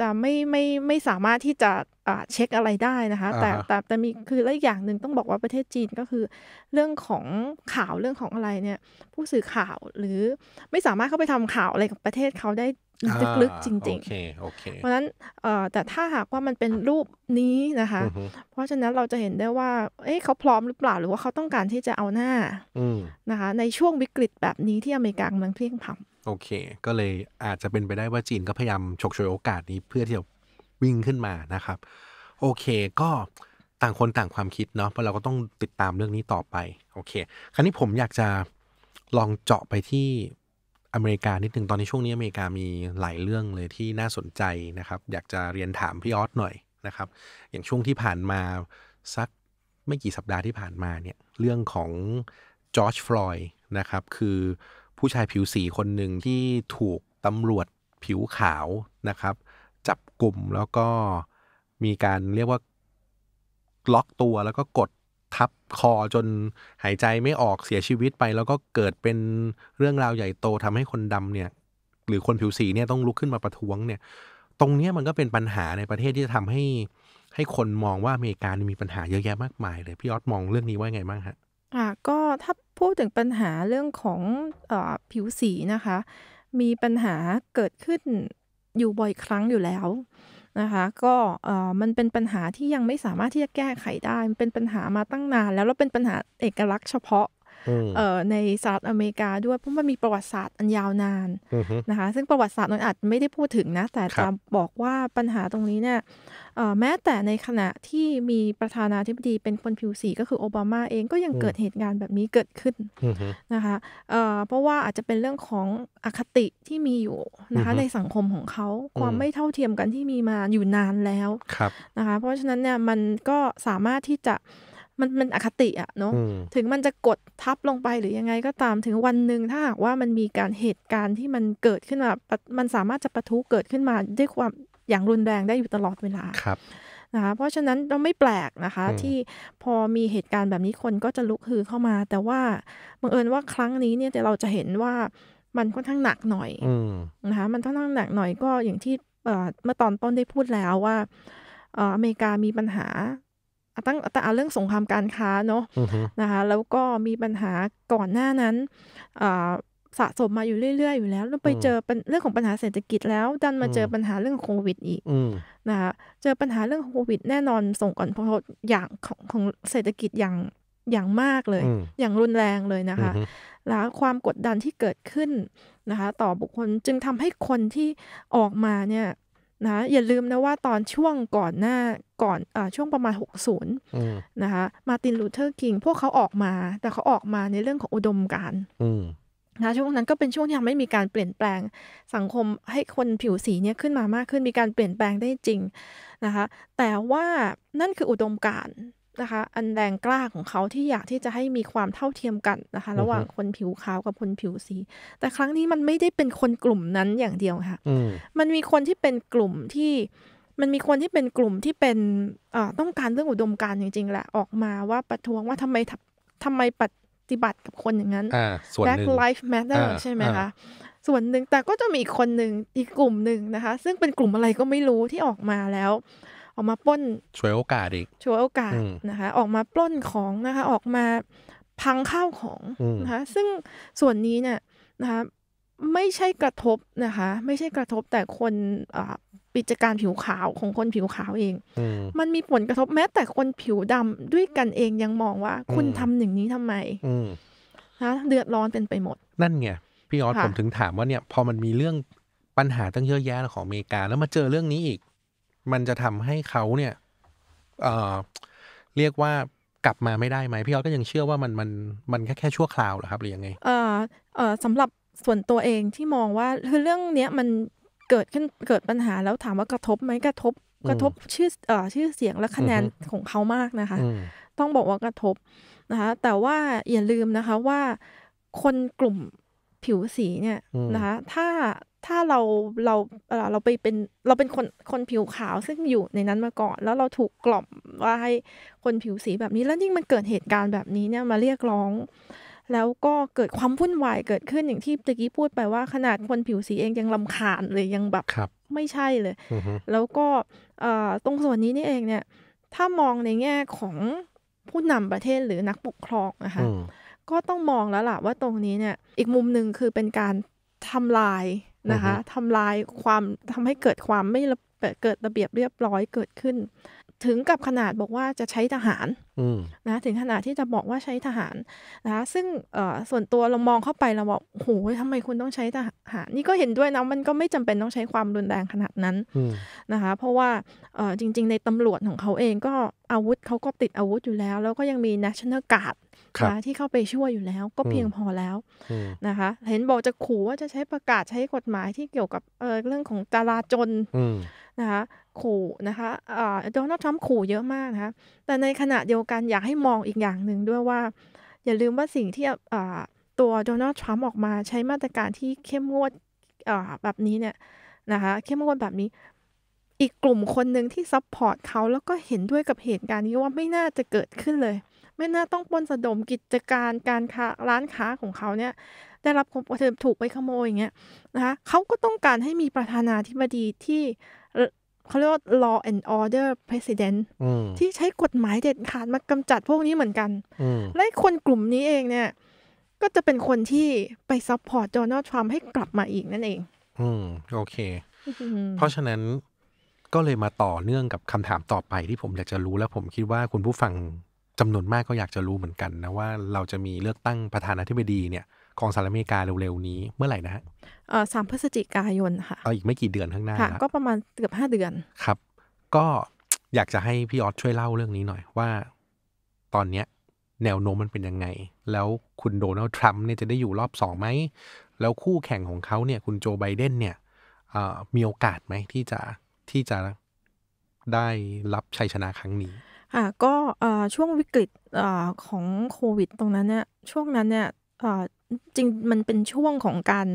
จะไม่ไม่ไม่สามารถที่จะเช็คอะไรได้นะคะแต่แต่แต่มีคือแลวอย่างหนึ่งต้องบอกว่าประเทศจีนก็คือเรื่องของข่าวเรื่องของอะไรเนี่ยผู้สื่อข่าวหรือไม่สามารถเข้าไปทำข่าวอะไรกับประเทศเขาได้ลึกๆจริงๆเพราะฉะนั้นแต่ถ้าหากว่ามันเป็นรูปนี้นะคะ เพราะฉะนั้นเราจะเห็นได้ว่า เอ๊ะเขาพร้อมหรือเปล่าหรือว่าเขาต้องการที่จะเอาหน้านะคะ ในช่วงวิกฤตแบบนี้ที่อเมริกากำลังเพลียงผังโอเค ก็เลยอาจจะเป็นไปได้ว่าจีนก็พยายามฉกฉวยโอกาสนี้เพื่อที่จะวิ่งขึ้นมานะครับ โอเค ก็ต่างคนต่างความคิดเนาะเพราะเราก็ต้องติดตามเรื่องนี้ต่อไป โอเค คราวนี้ผมอยากจะลองเจาะไปที่อเมริกา นิดหนึ่งตอนนี้ช่วงนี้อเมริกามีหลายเรื่องเลยที่น่าสนใจนะครับ อยากจะเรียนถามพี่ออสหน่อยนะครับอย่างช่วงที่ผ่านมาสักไม่กี่สัปดาห์ที่ผ่านมาเนี่ยเรื่องของจอร์จฟลอยด์นะครับ คือผู้ชายผิวสีคนหนึ่งที่ถูกตำรวจผิวขาวนะครับ จับกลุ่มแล้วก็มีการเรียกว่าล็อกตัวแล้วก็กดทับคอจนหายใจไม่ออกเสียชีวิตไป แล้วก็เกิดเป็นเรื่องราวใหญ่โตทำให้คนดำเนี่ย หรือคนผิวสีเนี่ยต้องลุกขึ้นมาประท้วงเนี่ย ตรงนี้มันก็เป็นปัญหาในประเทศที่จะทำให้ให้คนมองว่าอเมริกามีปัญหาเยอะแยะมากมาย เลยพี่ออสมองเรื่องนี้ว่าไงบ้างฮะอ่าก็ถ้าพูดถึงปัญหาเรื่องของอผิวสีนะคะ มีปัญหาเกิดขึ้นอยู่บ่อยครั้งอยู่แล้วนะคะก็มันเป็นปัญหาที่ยังไม่สามารถที่จะแก้ไขได้ มันเป็นปัญหามาตั้งนานแล้วแล้วเป็นปัญหาเอกลักษณ์เฉพาะเอ่อในสหรัฐอเมริกาด้วยเพราะมันมีประวัติศาสตร์อันยาวนานนะคะซึ่งประวัติศาสตร์นนอาจไม่ได้พูดถึงนะ แต่จะบอกว่าปัญหาตรงนี้เนี่ยแม้แต่ในขณะที่มีประธานาธิบดี เป็นคนผิวสี ก็คือโอบามาเองก็ยังเกิดเหตุการณ์แบบนี้เกิดขึ้นนะคะเเพราะว่าอาจจะเป็นเรื่องของอคติที่มีอยู่นะคะในสังคมของเขาความไม่เท่าเทียมกันที่มีมาอยู่นานแล้วนะคะ เพราะฉะนั้นเนี่ยมันก็สามารถที่จะมันมันอคติอะเนาะถึงมันจะกดทับลงไปหรือยังไงก็ตามถึงวันหนึ่งถ้าหากว่ามันมีการเหตุการณ์ที่มันเกิดขึ้นมามันสามารถจะประทุเกิดขึ้นมาด้วยความอย่างรุนแรงได้อยู่ตลอดเวลา ครับนะคะเพราะฉะนั้นเราไม่แปลกนะคะ ที่พอมีเหตุการณ์แบบนี้คนก็จะลุกฮือเข้ามา แต่ว่าบังเอิญว่าครั้งนี้เนี่ยเราจะเห็นว่ามันค่อนข้างหนักหน่อยนะคะมันค่อนข้างหนักหน่อยก็อย่างที่เมื่อตอนต้นได้พูดแล้วว่าอเมริกามีปัญหาตั้งแต่เรื่องสงครามการค้าเนาะนะคะแล้วก็มีปัญหาก่อนหน้านั้นสะสมมาอยู่เรื่อยๆ อยู่แล้วแล้วไปเจอเป็นเรื่องของปัญหาเศรษฐกิจแล้วดันมาเจอปัญหาเรื่องโควิดอีกนะคะเจอปัญหาเรื่องโควิด แน่นอนส่งก่อนพอย่างของของเศรษฐกิจอย่างอย่างมากเลย อย่างรุนแรงเลยนะคะ แล้วความกดดันที่เกิดขึ้นนะคะต่อบุคคลจึงทำให้คนที่ออกมาเนี่ยนะอย่าลืมนะว่าตอนช่วงก่อนหน้าก่อนอช่วงประมาณ 60นะคะมาตินลูเทอร์กิงพวกเขาออกมาแต่เขาออกมาในเรื่องของอุดมการนะช่วงนั้นก็เป็นช่วงที่ยังไม่มีการเปลี่ยนแปลงสังคมให้คนผิวสีเนี่ยขึ้นมามากขึ้นมีการเปลี่ยนแปลงได้จริง นะคะแต่ว่านั่นคืออุดมการนะคะอันแรงกล้าของเขาที่อยากที่จะให้มีความเท่าเทียมกันนะคะระหว่างคนผิวขาวกับคนผิวสี แต่ครั้งนี้มันไม่ได้เป็นคนกลุ่มนั้นอย่างเดียวค่ะมันมีคนที่เป็นกลุ่มที่ มันมีคนที่เป็นกลุ่มที่เป็นต้องการเรื่องอุดมการจริงๆแหละออกมาว่าประท้วงว่าทำไมทำไมปฏิบัติกับคนอย่างนั้น Black l i f e Matter ใช่ไหมคะส่วนหนึ่งแต่ก็จะมีอีกคนหนึ่งอีกกลุ่มหนึ่งนะคะซึ่งเป็นกลุ่มอะไรก็ไม่รู้ที่ออกมาแล้วออกมาปล้นช่วยโอกาสอีกช่วยโอกาสนะคะออกมาปล้นของนะคะออกมาพังข้าวของนะคะซึ่งส่วนนี้เนี่ยนะคะไม่ใช่กระทบนะคะ ไม่ใช่กระทบแต่คนปิจการผิวขาวของคนผิวขาวเองมันมีผลกระทบแม้ แต่คนผิวดำด้วยกันเองยังมองว่าคุณทำอย่างนี้ทำไมนะเดือดร้อนเป็นไปหมด นั่นไงพี่ออสผมถึงถามว่าเนี่ยพอมันมีเรื่องปัญหาตั้งเยอะแยะของอเมริกาแล้วมาเจอเรื่องนี้อีกมันจะทำให้เขาเนี่ยเเรียกว่ากลับมาไม่ได้ไหมพี่ออสก็ยังเชื่อว่ามันมันมันแค่แค่ชั่วคราวเหรอครับหรือยังไงเออเออสำหรับส่วนตัวเองที่มองว่าคือเรื่องเนี้ยมันเกิดขึ้นเกิดปัญหาแล้วถามว่ากระทบไหมกระทบ กระทบชื่อเอ่อชื่อเสียงและคะแนนของเขามากนะคะ ต้องบอกว่ากระทบนะคะแต่ว่าอย่าลืมนะคะว่า คนกลุ่มผิวสีเนี่ยนะคะถ้าถ้าเราเราเราไปเป็นเราเป็นคนคนผิวขาวซึ่งอยู่ในนั้นมาก่อน แล้วเราถูกกล่อมว่าให้คนผิวสีแบบนี้แล้วยิ่งมันเกิดเหตุการณ์แบบนี้เนี่ยมาเรียกร้อง แล้วก็เกิดความวุ่นวายเกิดขึ้นอย่างที่ตะกี้พูดไปว่าขนาดคนผิวสีเองยังลำคาญเลยยังแบบบไม่ใช่เลย แล้วก็ตรงส่วนนี้นี่เองเนี่ย ถ้ามองในแง่ของผู้นำประเทศหรือนักปกครองนะคะก็ต้องมองแล้วล่ะว่าตรงนี้เนี่ย อีกมุมหนึ่งคือเป็นการทำลายนะคะทำลายความทำให้เกิดความไม่เกิดระเบียบเรียบร้อยเกิดขึ้นถึงกับขนาดบอกว่าจะใช้ทหารนะถึงขนาดที่จะบอกว่าใช้ทหารนะคะซึ่งส่วนตัวเรามองเข้าไปเราบอกโหทำไมคุณต้องใช้ทหาร นี่ก็เห็นด้วยนะมันก็ไม่จำเป็นต้องใช้ความรุนแรงขนาดนั้นนะคะเพราะว่าจริงๆในตำรวจของเขาเองก็อาวุธเขาก็ติดอาวุธอยู่แล้ว แล้วก็ยังมีนักชนกาดนะที่เข้าไปช่วยอยู่แล้วก็เพียงพอแล้วนะคะเห็นบอกจะขู่ว่าจะใช้ประกาศใช้กฎหมายที่เกี่ยวกับเเรื่องของจราจรนะคะขู่นะคะโดนัลด์ทรัมป์ขู่เยอะมากนะคะแต่ในขณะเดียวกันอยากให้มองอีกอย่างหนึ่งด้วยว่าอย่าลืมว่าสิ่งที่ตัวโดนัลด์ทรัมป์ออกมาใช้มาตรการที่เข้มงวดแบบนี้เนี่ยนะคะเข้มงวดแบบนี้ อีกกลุ่มคนหนึ่งที่ซับพอร์ตเขาแล้วก็เห็นด้วยกับเหตุการณ์นี้ ว่าไม่น่าจะเกิดขึ้นเลย ไม่น่าต้องปนสะดมกิจการการค้าร้านค้าของเขาเนี่ยได้รับความเธอถูกไปขโมยอย่างเงี้ยนะคะเขาก็ต้องการให้มีประธานาธิบดีที่เขาเรียกว่า law and order president ที่ใช้กฎหมายเด็ดขาดมากำจัดพวกนี้เหมือนกัน และคนกลุ่มนี้เองเนี่ย ก็จะเป็นคนที่ไปซัพพอร์ตโดนัลด์ทรัมป์ให้กลับมาอีกนั่นเองอืมโอเค เพราะฉะนั้นก็เลยมาต่อเนื่องกับคำถามต่อไปที่ผมอยากจะรู้และผมคิดว่าคุณผู้ฟังจำนวนมากก็อยากจะรู้เหมือนกันนะว่าเราจะมีเลือกตั้งประธานาธิบดีเนี่ยของสหรัฐอเมริกาเร็วๆนี้เมื่อไหร่นะฮะสามพฤศจิกายน ค่ะ เอาอีกไม่กี่เดือนข้างหน้า ก็ประมาณเกือบห้าเดือน ครับ ก็อยากจะให้พี่ออสช่วยเล่าเรื่องนี้หน่อยว่าตอนเนี้ยแนวโน้มมันเป็นยังไง แล้วคุณโดนัลด์ทรัมป์เนี่ยจะได้อยู่รอบสองไหม แล้วคู่แข่งของเขาเนี่ยคุณโจไบเดนเนี่ยมีโอกาสไหมที่จะที่จะได้รับชัยชนะครั้งนี้อ่ะก็ช่วงวิกฤตอของโควิด ตรงนั้นเนี่ยช่วงนั้นเนี่ยจริงมันเป็นช่วงของการ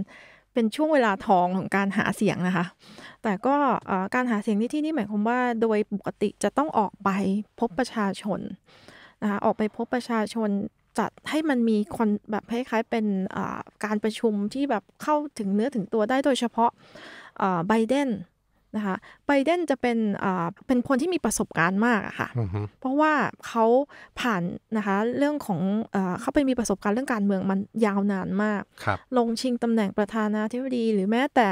เป็นช่วงเวลาทองของการหาเสียงนะคะ แต่ก็การหาเสียงที่ที่นี่หมายความว่าโดยปกติจะต้องออกไปพบประชาชนนะคะออกไปพบประชาชนจัดให้มันมีคน แบบคล้ายๆเป็นการประชุมที่แบบเข้าถึงเนื้อถึงตัวได้โดยเฉพาะไบเดน Biden นะคะไบเดนจะเป็นเป็นคนที่มีประสบการณ์มากอะค่ะ เพราะว่าเขาผ่านนะคะเรื่องของเขาไปมีประสบการณ์เรื่องการเมืองมันยาวนานมาก ลงชิงตำแหน่งประธานาธิบดีหรือแม้แต่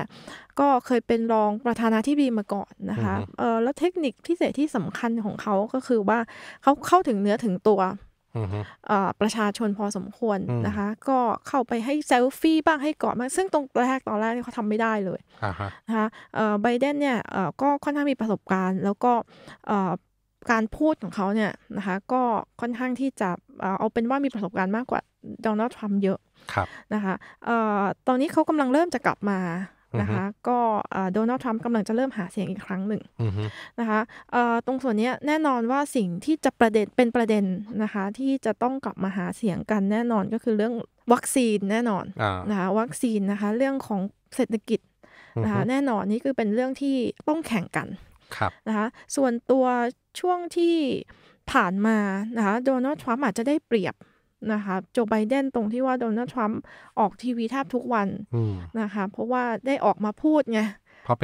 ก็เคยเป็นรองประธานาธิบดีมาก่อนนะคะแล้วเทคนิคพิเศษที่สำคัญของเขาก็คือว่าเขาเข้าถึงเนื้อถึงตัวประชาชนพอสมควรนะคะ ก็เข้าไปให้เซลฟี่บ้างให้กอดบ้างซึ่งตรงแรกตอนแรกเขาทำไม่ได้เลยนะคะไบเดนเนี่ยก็ค่อนข้างมีประสบการณ์ แล้วก็การพูดของเขาเนี่ยนะคะก็ค่อนข้างที่จะเอาเป็นว่ามีประสบการณ์มากกว่าโดนัลด์ทรัมป์เยอะนะคะตอนนี้เขากำลังเริ่มจะกลับมานะคะก็โดนัลด์ทรัมป์กำลังจะเริ่มหาเสียงอีกครั้งหนึ่งนะคะตรงส่วนนี้แน่นอนว่าสิ่งที่จะประเด็นเป็นประเด็นนะคะที่จะต้องกลับมาหาเสียงกัน แน่นอนก็คือเรื่องวัคซีนแน่นอนนะคะวัคซีนนะคะเรื่องของเศรษฐกิจนะคะแน่นอนนี่คือเป็นเรื่องที่ต้องแข่งกันนะคะส่วนตัวช่วงที่ผ่านมานะคะโดนัลด์ทรัมป์อาจจะได้เปรียบนะคะโจไบเดนตรงที่ว่าโดนัลด์ทรัมป์ออกทีวีแทบทุกวันนะคะเพราะว่าได้ออกมาพูดไง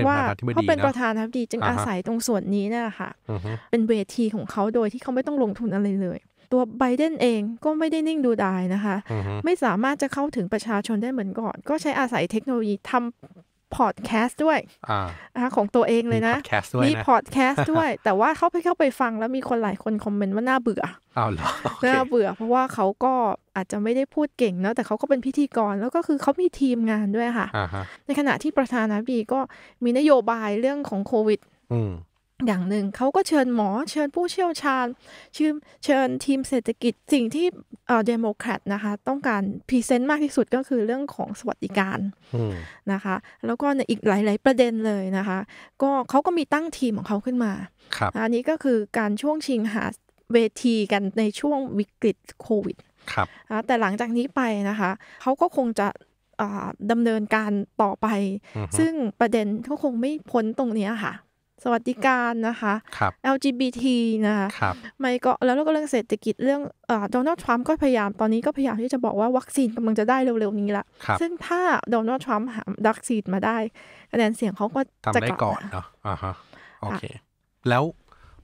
ว่าเขาเป็นประธานาธิบดีจึงอาศัยตรงส่วนนี้นี่แหละค่ะเป็นเวทีของเขาโดยที่เขาไม่ต้องลงทุนอะไรเลย ตัวไบเดนเองก็ไม่ได้นิ่งดูดายนะคะไม่สามารถจะเข้าถึงประชาชนได้เหมือนก่อน ก็ใช้อาศัยเทคโนโลยีทำพอดแคสต์ด้วยอของตัวเองเลยนะ มีพอดแคสต์ด้วย แต่ว่าเขาไปเข้าไปฟังแล้วมีคนหลายคนคอมเมนต์ว่าน่าเบื่อ อ้าวเหรอน่าเบื่อ เพราะว่าเขาก็อาจจะไม่ได้พูดเก่งเนาะ แต่เขาก็เป็นพิธีกรแล้วก็คือเขามีทีมงานด้วยค่ะ ในขณะที่ประธานาธิบดีก็มีนโยบายเรื่องของโควิดอย่างหนึ่งเขาก็เชิญหมอเชิญผู้เชี่ยวชาญ เชิญเชิญทีมเศรษฐกิจสิ่งที่เดโมแครตนะคะต้องการพรีเซนต์มากที่สุดก็คือเรื่องของสวัสดิการนะคะแล้วก็อีกหลาย ๆ ประเด็นเลยนะคะก็เขาก็มีตั้งทีมของเขาขึ้นมาอันนี้ก็คือการช่วงชิงหาเวทีกันในช่วงวิกฤตโควิดแต่หลังจากนี้ไปนะคะเขาก็คงจะดำเนินการต่อไป ซึ่งประเด็นก็คงไม่พ้นตรงนี้ค่ะสวัสดิการนะคะค LGBT นะคะคไม่ก็แล้วก็เรื่องเศรษฐกิจเรื่องโดนัลด์ทรัมป์ก็พยายาม ตอนนี้ก็พยายามที่จะบอกว่าวัคซีนกำลังจะได้เร็วๆนี้ละซึ่งถ้าโดนัลด์ทรัมป์หาวัคซีนมาได้คะแนนเสียงเขาก็จะกลับก่อนเนาะอ่าฮะ โอเค แล้ว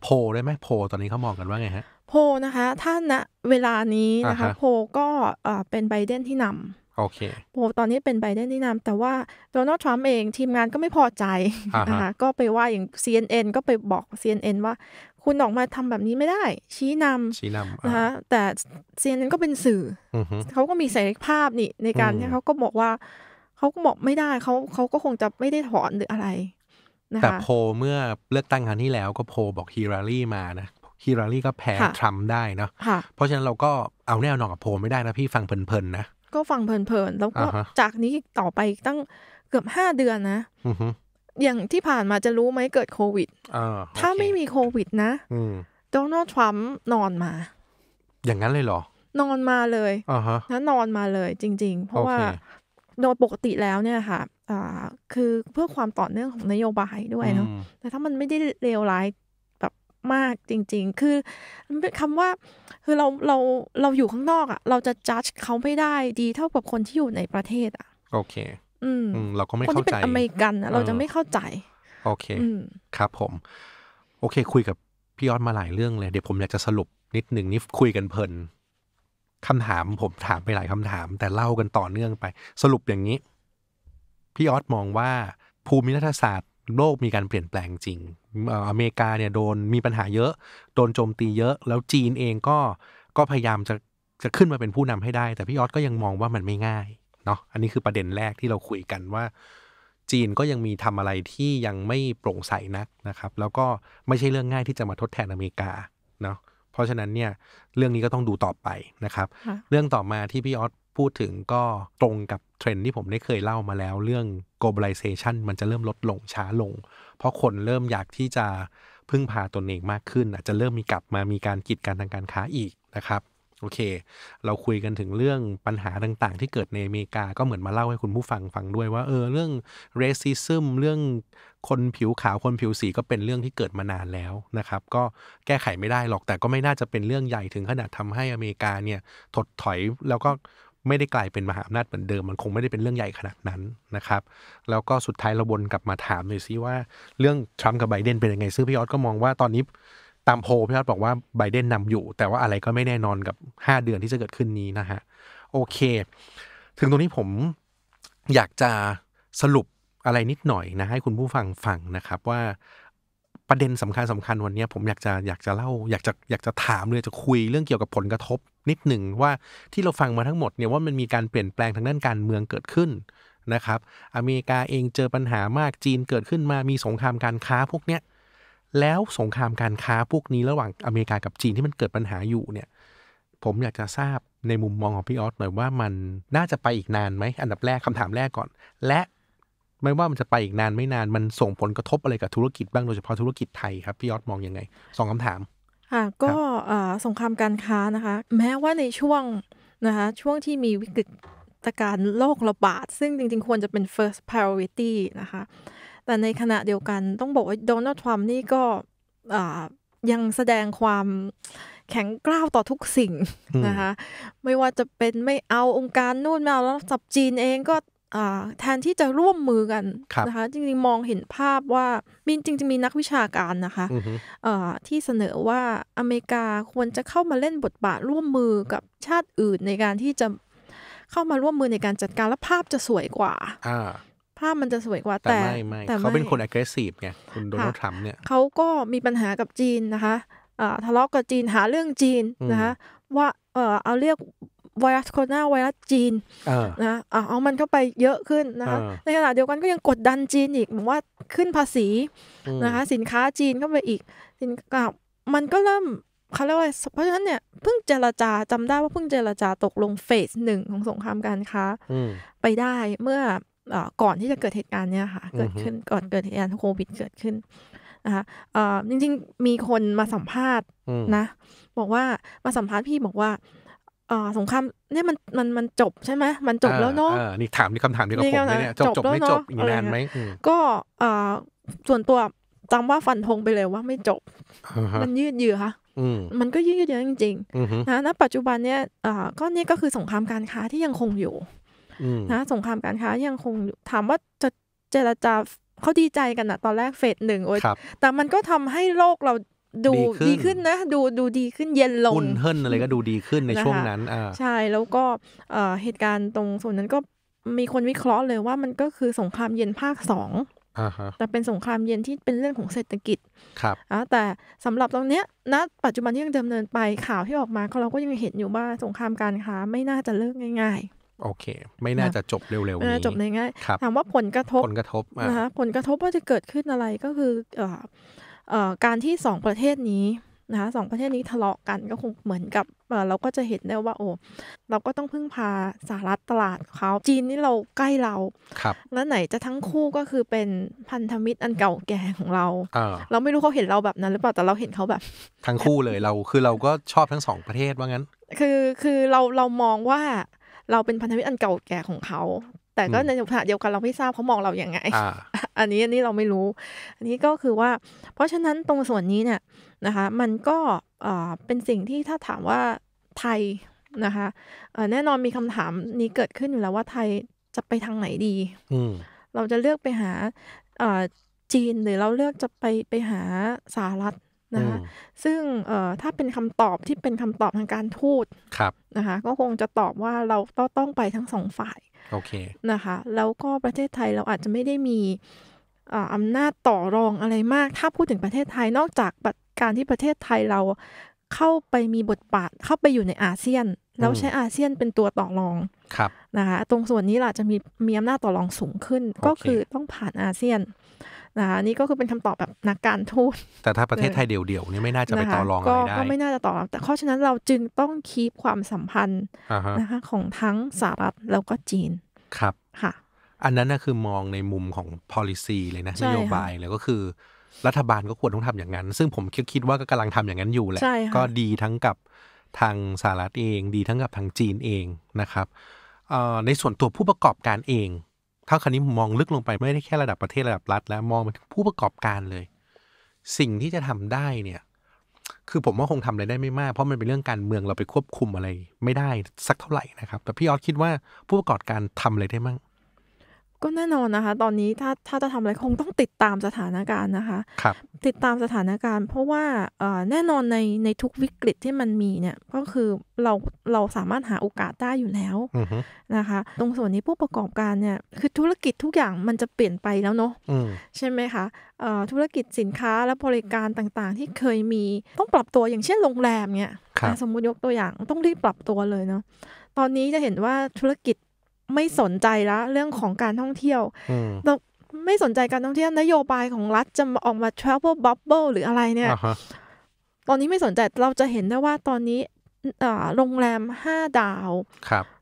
โพได้ไหมโพตอนนี้เขามองกันว่าไงฮะ โพนะคะถ้าณเวลานี้นะคะโพก็เป็นไบเดนที่นำโอเคโอ้ตอนนี้เป็นไบเดนนี่นำแต่ว่าโดนัลด์ทรัมป์เองทีมงานก็ไม่พอใจนะคะก็ไปว่าอย่าง CNN ก็ไปบอก CNN ว่า คุณออกมาทำแบบนี้ไม่ได้ ชี้นำชี้นำนะคะแต่ CNN ก็เป็นสื่อเขาก็มีเสรีภาพนี่ในการที่เขาก็บอกว่าเขาก็บอกไม่ได้เขาเขาก็คงจะไม่ได้ถอนหรืออะไรนะคะแต่โพเมื่อเลือกตั้งครั้งที่แล้วก็โพบอกฮิรารีมานะฮิรารีก็แพ้ทรัมป์ได้เนาะเพราะฉะนั้นเราก็เอาแน่นอนกับโพไม่ได้นะพี่ฟังเพลินๆนะก็ฟังเพลินๆ แล้วก็จากนี้ต่อไปตั้งเกือบห้าเดือนนะอย่างที่ผ่านมาจะรู้ไหมเกิดโควิดถ้าไม่มีโควิดนะโดนัลด์ทรัมป์นอนมา อย่างนั้นเลยเหรอ นอนมาเลยนะนอนมาเลยจริงๆ เพราะว่า โดยปกติแล้วเนี่ยค่ะคือเพื่อความต่อเนื่องของนโยบายด้วยเนาะแต่ถ้ามันไม่ได้เลวร้ายมากจริงๆ คือคำว่าคือเราเราเราอยู่ข้างนอกอะ่ะ เราจะจัดเขาไม่ได้ดีเท่ากับคนที่อยู่ในประเทศอะ่ะ โอเค อืม เราก็ไม่เข้าใจคนที่เป็นอเมริกันเราจะไม่เข้าใจโอเคครับ ผม โอเค คุยกับพี่ยอดมาหลายเรื่องเลย เดี๋ยวผมอยากจะสรุปนิดหนึ่งนี่คุยกันเพลินคำถามผมถามไปหลายคำถาม แต่เล่ากันต่อเนื่องไป สรุปอย่างนี้ พี่ออสมองว่าภูมิรัฐศาสตร์โลกมีการเปลี่ยนแปลงจริง อเมริกาเนี่ยโดนมีปัญหาเยอะ โดนโจมตีเยอะ แล้วจีนเองก็ก็พยายามจะจะขึ้นมาเป็นผู้นำให้ได้ แต่พี่ออสก็ยังมองว่ามันไม่ง่าย เนาะ อันนี้คือประเด็นแรกที่เราคุยกันว่า จีนก็ยังมีทำอะไรที่ยังไม่โปร่งใสนักนะครับ แล้วก็ไม่ใช่เรื่องง่ายที่จะมาทดแทนอเมริกา เนาะ เพราะฉะนั้นเนี่ยเรื่องนี้ก็ต้องดูต่อไปนะครับ เรื่องต่อมาที่พี่ออสพูดถึงก็ตรงกับเทรนที่ผมได้เคยเล่ามาแล้ว เรื่อง globalization มันจะเริ่มลดลงช้าลง เพราะคนเริ่มอยากที่จะพึ่งพาตนเองมากขึ้น อาจจะเริ่มมีกลับมามีการกิจการทางการค้าอีกนะครับ โอเค เราคุยกันถึงเรื่องปัญหาต่างๆ ที่เกิดในอเมริกาก็เหมือนมาเล่าให้คุณผู้ฟังฟังด้วยว่า เออเรื่อง racism เรื่องคนผิวขาวคนผิวสีก็เป็นเรื่องที่เกิดมานานแล้วนะครับก็แก้ไขไม่ได้หรอกแต่ก็ไม่น่าจะเป็นเรื่องใหญ่ถึงขนาดทำให้อเมริกาเนี่ยถดถอยแล้วก็ไม่ได้กลายเป็นมหาอำนาจเหมือนเดิม มันคงไม่ได้เป็นเรื่องใหญ่ขนาดนั้นนะครับ แล้วก็สุดท้ายเราวนกลับมาถามหน่อยซิว่าเรื่องทรัมป์กับไบเดนเป็นยังไงซึ่งพี่ออสก็มองว่าตอนนี้ตามโพลพี่ออสบอกว่าไบเดนนำอยู่ แต่ว่าอะไรก็ไม่แน่นอนกับ 5 เดือนที่จะเกิดขึ้นนี้นะฮะ โอเค ถึงตรงนี้ผมอยากจะสรุปอะไรนิดหน่อยนะ ให้คุณผู้ฟังฟังนะครับว่าประเด็นสำคัญสำคัญวันนี้ผมอยากจะอยากจะเล่าอยากจะอยากจะถามเลยจะคุยเรื่องเกี่ยวกับผลกระทบนิดหนึ่งว่าที่เราฟังมาทั้งหมดเนี่ยว่ามันมีการเปลี่ยนแปลงทางด้านการเมืองเกิดขึ้นนะครับอเมริกาเองเจอปัญหามากจีนเกิดขึ้นมามีสงครามการค้าพวกเนี้ยแล้วสงครามการค้าพวกนี้ระหว่างอเมริกากับจีนที่มันเกิดปัญหาอยู่เนี่ยผมอยากจะทราบในมุมมองของพี่ออสหน่อยว่ามันน่าจะไปอีกนานไหมอันดับแรกคำถามแรกก่อนและไม่ว่ามันจะไปอีกนานไม่นาน มันส่งผลกระทบอะไรกับธุรกิจบ้างโดยเฉพาะธุรกิจไทยครับ พี่ยอด มองยังไงสองคำถามค่ะก็สงครามการค้านะคะ แม้ว่าในช่วงนะคะช่วงที่มีวิกฤตการโรคระบาด ซึ่งจริง ๆ ควรจะเป็น first priority นะคะ แต่ในขณะเดียวกันต้องบอกว่าโดนัลด์ทรัมป์นี่ก็ยังแสดงความแข็งกร้าวต่อทุกสิ่งนะคะไม่ว่าจะเป็นไม่เอาองค์การนู่นไม่เอาแล้วจับจีนเองก็แทนที่จะร่วมมือกันนะคะจริงๆ มองเห็นภาพว่ามีจริงๆ มีนักวิชาการนะคะ ที่เสนอว่าอเมริกาควรจะเข้ามาเล่นบทบาทร่วมมือกับชาติอื่นในการที่จะเข้ามาร่วมมือในการจัดการและภาพจะสวยกว่า ภาพมันจะสวยกว่าแต่ไม่ไม่เขาเป็นคน aggressive ไงคุณโดนัลด์ทรัมป์เนี่ยเขาก็มีปัญหากับจีนนะคะทะเลาะกับจีนหาเรื่องจีนนะคะว่าเออเอาเรียกไวรัสโคโรนาไวรัสจีนนะเอามันเข้าไปเยอะขึ้นนะคะในขณะเดียวกันก็ยังกดดันจีนอีก เหมือนว่าขึ้นภาษีนะคะสินค้าจีนเข้าไปอีกสินค้ามันก็เริ่มเขาเรียกว่าเพราะฉะนั้นเนี่ย เพิ่งเจรจาจำได้ว่าเพิ่งเจรจาตกลงเฟสหนึ่งของสงครามการค้าไปได้เมื่อก่อนที่จะเกิดเหตุการณ์เนี่ยค่ะ เกิดขึ้นก่อนเกิดเหตุการณ์โควิดเกิดขึ้นนะคะจริงๆ มีคนมาสัมภาษณ์นะ บอกว่ามาสัมภาษณ์พี่บอกว่าอ๋อสงครามเนี่ยมันมันมันจบใช่ไหมมันจบแล้วเนาะนี่ถามนี่คำถามนี่กับผมเนี่ยจบจบไม่จบอีกนานไหมก็อส่วนตัวจำว่าฟันธงไปเลยว่าไม่จบ มันยืดเยื้อค่ะมันก็ยืดเยื้อจริงๆนะณปัจจุบันเนี่ยก็นี่ก็คือสงครามการค้าที่ยังคงอยู่นะสงครามการค้ายังคงถามว่าจะเจรจาเขาดีใจกันนะตอนแรกเฟสหนึ่งโอ้ยแต่มันก็ทำให้โลกเราดูดีขึ้นนะดูดูดีขึ้นเย็นลงหุ้นเฮิรนอะไรก็ดูดีขึ้นในช่วงนั้นใช่แล้วก็เหตุการณ์ตรงส่วนนั้นก็มีคนวิเคราะห์เลยว่ามันก็คือสงครามเย็นภาคสองแต่เป็นสงครามเย็นที่เป็นเรื่องของเศรษฐกิจครับแต่สำหรับตรงเนี้ยณปัจจุบันที่ยังดำเนินไปข่าวที่ออกมาเราก็ยังเห็นอยู่ว่าสงครามการค้าไม่น่าจะเลิกง่ายๆโอเค ไม่น่าจะจบเร็วๆนี้จบง่ายๆถามว่าผลกระทบผลกระทบนะคะผลกระทบว่าจะเกิดขึ้นอะไรก็คือการที่สองประเทศนี้นะคะสองประเทศนี้ทะเลาะกันก็คงเหมือนกับเราก็จะเห็นได้ว่าโอ้เราก็ต้องพึ่งพาสหรัฐตลาดเขาจีนนี่เราใกล้เราครับแล้วไหนจะทั้งคู่ก็คือเป็นพันธมิตรอันเก่าแก่ของเรา เราไม่รู้เขาเห็นเราแบบนั้น หรือเปล่าแต่เราเห็นเขาแบบ ทั้งคู่เลยเราคือเราก็ชอบทั้งสองประเทศว่างั้นคือคือเราเรามองว่าเราเป็นพันธมิตรอันเก่าแก่ของเขาแต่ก็ในขณะเดียวกันเราไม่ทราบเขามองเราอย่างไง อันนี้อันนี้เราไม่รู้ อันนี้ก็คือว่า เพราะฉะนั้นตรงส่วนนี้เนี่ยนะคะมันก็เป็นสิ่งที่ถ้าถามว่าไทยนะคะแน่นอนมีคำถามนี้เกิดขึ้นอยู่แล้วว่าไทยจะไปทางไหนดีเราจะเลือกไปหาจีนหรือเราเลือกจะไปไปหาสหรัฐนะคะซึ่งถ้าเป็นคำตอบที่เป็นคำตอบทางการทูตนะคะก็คงจะตอบว่าเราต้องไปทั้งสองฝ่ายโอเคนะคะแล้วก็ประเทศไทยเราอาจจะไม่ได้มีอำนาจต่อรองอะไรมากถ้าพูดถึงประเทศไทยนอกจากการที่ประเทศไทยเราเข้าไปมีบทบาทเข้าไปอยู่ในอาเซียนแล้วใช้อาเซียนเป็นตัวต่อรองครับนะคะตรงส่วนนี้ล่ะจะมีมีอำนาจต่อรองสูงขึ้นก็คือต้องผ่านอาเซียนนะคะนี่ก็คือเป็นคำตอบแบบนักการทูต แต่ถ้าประเทศไทยเดี่ยวๆนี่ไม่น่าจะไปต่อรองอะไรได้ ก็ไม่น่าจะต่อรองแต่เพราะฉะนั้นเราจึงต้องคีบความสัมพันธ์นะคะของทั้งสหรัฐแล้วก็จีน ครับ ค่ะ อันนั้นนะคือมองในมุมของ policy เลยนะนโยบายเลยก็คือรัฐบาลก็ควรต้องทำอย่างนั้น ซึ่งผมคิดว่าก็กำลังทำอย่างนั้นอยู่แหละ ก็ดีทั้งกับทางสหรัฐเอง ดีทั้งกับทางจีนเองนะครับในส่วนตัวผู้ประกอบการเองถ้าคันนี้มองลึกลงไปไม่ได้แค่ระดับประเทศระดับรัฐ แล้วมองไปผู้ประกอบการเลย สิ่งที่จะทำได้เนี่ย คือผมว่าคงทำอะไรได้ไม่มากเพราะมันเป็นเรื่องการเมืองเราไปควบคุมอะไรไม่ได้สักเท่าไหร่นะครับ แต่พี่ออสคิดว่าผู้ประกอบการทำอะไรได้มั้งก็แน่นอนนะคะตอนนี้ถ้าถ้าจะทำอะไรคงต้องติดตามสถานการณ์นะคะครับติดตามสถานการณ์เพราะว่าเอ่อแน่นอนในในทุกวิกฤตที่มันมีเนี่ยก็คือเราเราสามารถหาโอกาสได้อยู่แล้วนะคะ ตรงส่วนนี้ผู้ประกอบการเนี่ยคือธุรกิจทุกอย่างมันจะเปลี่ยนไปแล้วเนาะใช่ไหมคะธุรกิจสินค้าและบริการต่างๆ ที่เคยมีต้องปรับตัวอย่างเช่นโรงแรมเนี่ยสมมุติยกตัวอย่างต้องรีบปรับตัวเลยเนาะตอนนี้จะเห็นว่าธุรกิจไม่สนใจละเรื่องของการท่องเที่ยวเราไม่สนใจการท่องเที่ยวนโยบายของรัฐจะออกมา travel bubble หรืออะไรเนี่ย ตอนนี้ไม่สนใจ เราจะเห็นได้ว่าตอนนี้ โรงแรมห้าดาว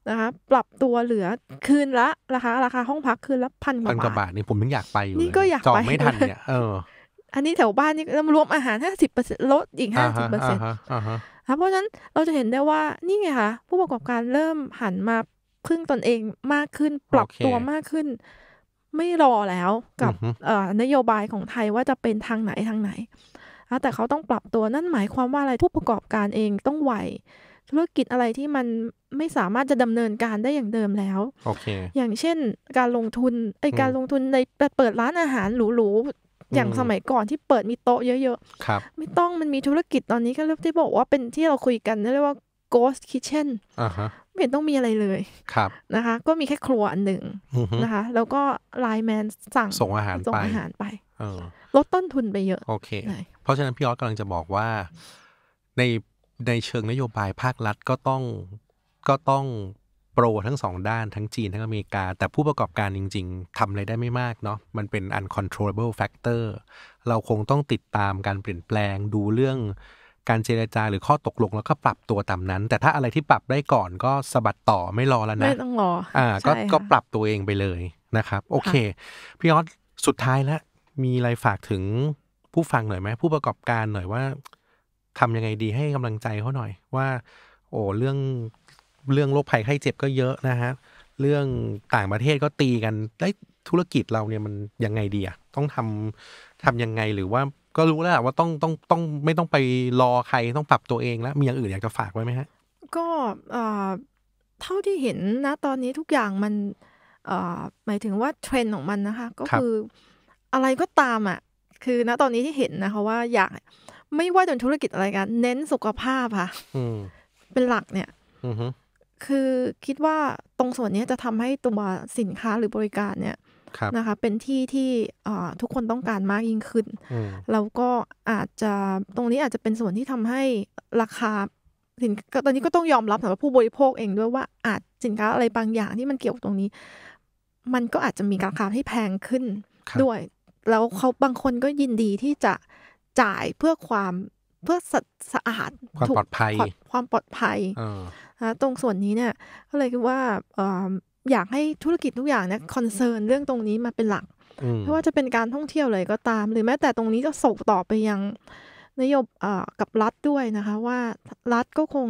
นะคะปรับตัวเหลือคืนละราคาราคาห้องพักคืนละพันกว่าบาทพันาบาทนี่ผมยังอยากไปอยู่นี่ก็อยากไปไม่ทันเนี่ยเอออันนี้แถวบ้านนี่รวมอาหารห้าสิบเปอร์เซ็นลดอีกห้าสิบเปอร์เซ็นต์เพราะฉะนั้นเราจะเห็นได้ว่านี่ไงคะผู้ประกอบการเริ่มหันมาพึ่งตนเองมากขึ้นปรับตัวมากขึ้น ไม่รอแล้วกับนโยบายของไทยว่าจะเป็นทางไหนทางไหนแต่เขาต้องปรับตัวนั่นหมายความว่าอะไรผู้ประกอบการเองต้องไหวธุรกิจอะไรที่มันไม่สามารถจะดำเนินการได้อย่างเดิมแล้วโอเค อย่างเช่นการลงทุนไอการลงทุนในเปิดร้านอาหารหรูๆอย่างสมัยก่อนที่เปิดมีโต๊ะเยอะๆครับ ไม่ต้องมันมีธุรกิจตอนนี้ก็เรียกที่บอกว่าเป็นที่เราคุยกันเรียกว่า ghost kitchen อ่าฮะไม่เห็นต้องมีอะไรเลยครับนะคะ ก็มีแค่ครัวอันหนึ่งนะคะแล้วก็ไลน์แมนสั่งส่งอาหารส่งอาหารไป ลดต้นทุนไปเยอะ โอเค เพราะฉะนั้นพี่ออสกำลังจะบอกว่าในในเชิงนโยบายภาครัฐก็ต้องก็ต้องโปรทั้งสองด้าน ทั้งจีน ทั้งอเมริกา แต่ผู้ประกอบการจริงๆทำอะไรได้ไม่มากเนาะมันเป็น uncontrollable factor เราคงต้องติดตามการเปลี่ยนแปลงดูเรื่องการเจรจาหรือข้อตกลงแล้วก็ปรับตัวตามนั้น แต่ถ้าอะไรที่ปรับได้ก่อนก็สะบัดต่อไม่รอแล้วนะไม่ต้องรออ่าก็ก็ปรับตัวเองไปเลยนะครับ โอเคพี่ออสสุดท้ายแล้ว มีอะไรฝากถึงผู้ฟังหน่อยไหมผู้ประกอบการหน่อยว่า ทำยังไงดีให้กำลังใจเขาหน่อยว่า โอ้เรื่องเรื่องโรคภัยไข้เจ็บก็เยอะนะฮะเรื่องต่างประเทศก็ตีกันได้ธุรกิจเราเนี่ยมันยังไงดีอะต้องทำทํำยังไงหรือว่าก็รู้แล้วว่าต้องต้องต้องไม่ต้องไปรอใครต้องปรับตัวเองแล้ว มีอย่างอื่นอยากจะฝากไว้ไหมฮะก็เท่าที่เห็นนะตอนนี้ทุกอย่างมันหมายถึงว่าเทรนด์ของมันนะคะ ก็คืออะไรก็ตามอ่ะ คือณตอนนี้ที่เห็นนะคะว่าอยากไม่ว่าจะธุรกิจอะไรกันเน้นสุขภาพค่ะเป็นหลักเนี่ยคือคิดว่าตรงส่วนนี้จะทำให้ตัวสินค้าหรือบริการเนี่ยนะคะ เป็นที่ที่ทุกคนต้องการมากยิ่งขึ้นแล้วก็อาจจะตรงนี้อาจจะเป็นส่วนที่ทำให้ราคาสินตอนนี้ก็ต้องยอมรับสำหรับผู้บริโภคเองด้วยว่าอาจสินค้าอะไรบางอย่างที่มันเกี่ยวตรงนี้ มันก็อาจจะมีราคาที่แพงขึ้น ด้วย แล้วเขาบางคนก็ยินดีที่จะจ่ายเพื่อความเพื่อสะสะอาดความปลอดภัยความปลอดภัยตรงส่วนนี้เนี่ยก็เลยคิดว่าอยากให้ธุรกิจทุกอย่างเนี่ยคอนเซิร์นเรื่องตรงนี้มาเป็นหลักไม่ว่าจะเป็นการท่องเที่ยวเลยก็ตาม หรือแม้แต่ตรงนี้จะส่งต่อไปยัง นโยบายกับรัฐด้วยนะคะว่ารัฐก็คง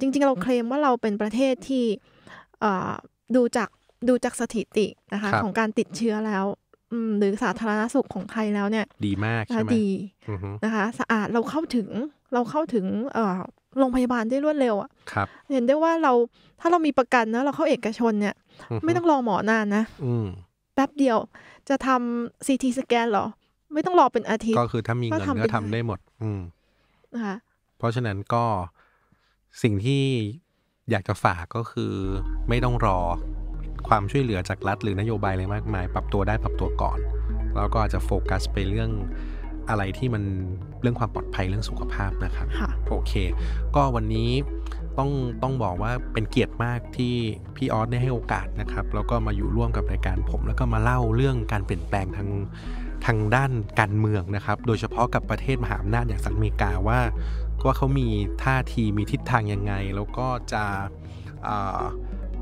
จริง ๆ เราเคลมว่าเราเป็นประเทศที่ดูจากดูจากสถิตินะคะ ของการติดเชื้อแล้ว หรือสาธารณสุขของไทยแล้วเนี่ยดีมากใช่ไหมดีนะคะ สะอาดเราเข้าถึงเราเข้าถึงโรงพยาบาลได้รวดเร็วอะ่ะเห็นได้ว่าเราถ้าเรามีประกันนะเราเข้าเอกชนเนี่ย ไม่ต้องรอหมอนานนะแป๊บเดียวจะทำซีทีสแกนหรอ ไม่ต้องรอเป็นอาทิตย์ก็คือถ้ามีเงินก็ทำได้หมด อืมนะคะเพราะฉะนั้นก็สิ่งที่อยากจะฝากก็คือไม่ต้องรอความช่วยเหลือจากรัฐหรือนโยบายอะไรมากมาย ปรับตัวได้ปรับตัวก่อน แล้วก็อาจจะโฟกัสไปเรื่องอะไรที่มันเรื่องความปลอดภัยเรื่องสุขภาพนะครับโอเค ก็วันนี้ต้องต้องบอกว่าเป็นเกียรติมากที่พี่ออสได้ให้โอกาสนะครับ แล้วก็มาอยู่ร่วมกับรายการผมแล้วก็มาเล่าเรื่องการเปลี่ยนแปลงทางทางด้านการเมืองนะครับ โดยเฉพาะกับประเทศมหาอำนาจอย่างสหรัฐอเมริกาว่าว่าเขามีท่าทีมีทิศทางยังไงแล้วก็จะ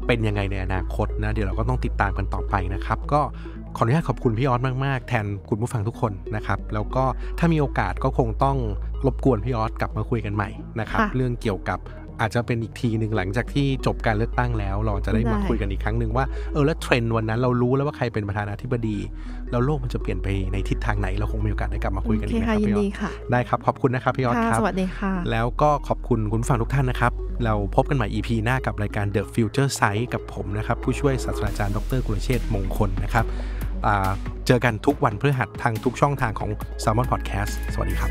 เป็นยังไงในอนาคตนะเดี๋ยวเราก็ต้องติดตามกันต่อไปนะครับก็ขออนุญาตขอบคุณพี่ออสมากๆ แทนคุณผู้ฟังทุกคนนะครับ แล้วก็ถ้ามีโอกาสก็คงต้องรบกวนพี่ออสกลับมาคุยกันใหม่นะครับ เรื่องเกี่ยวกับอาจจะเป็นอีกทีหนึ่งหลังจากที่จบการเลือกตั้งแล้ว เราจะได้มาคุยกันอีกครั้งหนึ่งว่าเออแล้วเทรนด์วันนั้นเรารู้แล้วว่าใครเป็นประธานาธิบดีแล้วโลกมันจะเปลี่ยนไปในทิศทางไหน เราคงมีโอกาสได้กลับมาคุยกันอีกนะครับพี่ออสได้ครับ ขอบคุณนะครับพี่ออสครับ สวัสดีค่ะ แล้วก็ขอบคุณคุณฟังทุกท่านนะครับ เราพบกันใหม่ EP หน้ากับรายการ The Future Sight กับผมนะครับผู้ช่วยศาสตราจารย์ดรกุลเชษมงคลนะครับเจอกันทุกวันพฤหัสทางทุกช่องทางของ s ซ l m o n Podcast สวัสดีครับ